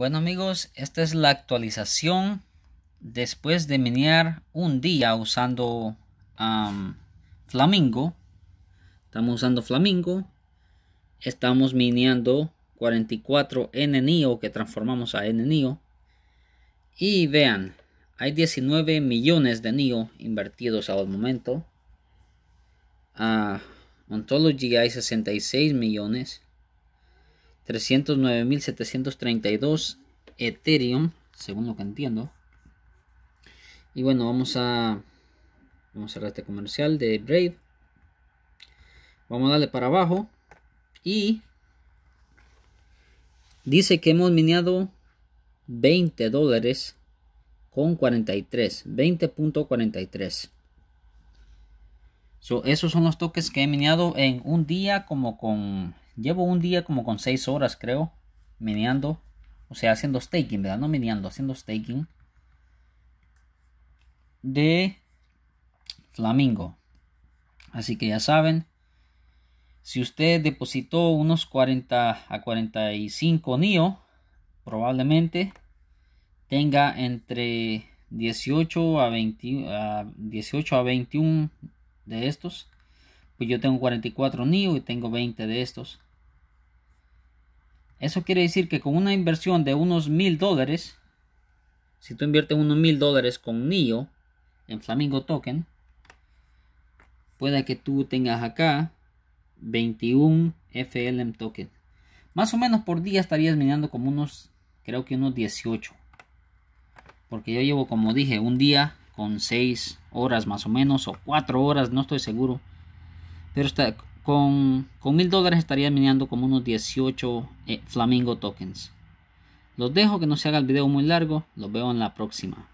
Bueno amigos, esta es la actualización después de minear un día usando Flamingo. Estamos usando Flamingo. Estamos mineando 44 NiO que transformamos a NiO Y vean, hay 19 millones de NIO invertidos al momento. Uh, Ontology hay 66 millones. 309.732 Ethereum, según lo que entiendo. Y bueno, vamos a, vamos a cerrar este comercial de Brave. Vamos a darle para abajo. Y dice que hemos miniado 20 dólares con 43. 20.43. So, esos son los toques que he mineado en un día como con Llevo un día como con 6 horas, creo, Mineando... O sea, haciendo staking, ¿verdad? No mineando, haciendo staking. De Flamingo. Así que ya saben. Si usted depositó unos 40 a 45 NIO, probablemente tenga entre 18 a, 20, 18 a 21 de estos pues yo tengo 44 NIO y tengo 20 de estos. Eso quiere decir que con una inversión de unos mil dólares, si tú inviertes unos mil dólares con NIO en Flamingo Token, Puede que tú tengas acá 21 FLM Token. Más o menos por día estarías minando como unos, creo que unos 18. Porque yo llevo, como dije, un día con 6 horas más o menos, o 4 horas, no estoy seguro. Pero con, con 1000 dólares estaría minando como unos 18 eh, Flamingo tokens. Los dejo que no se haga el video muy largo. Los veo en la próxima.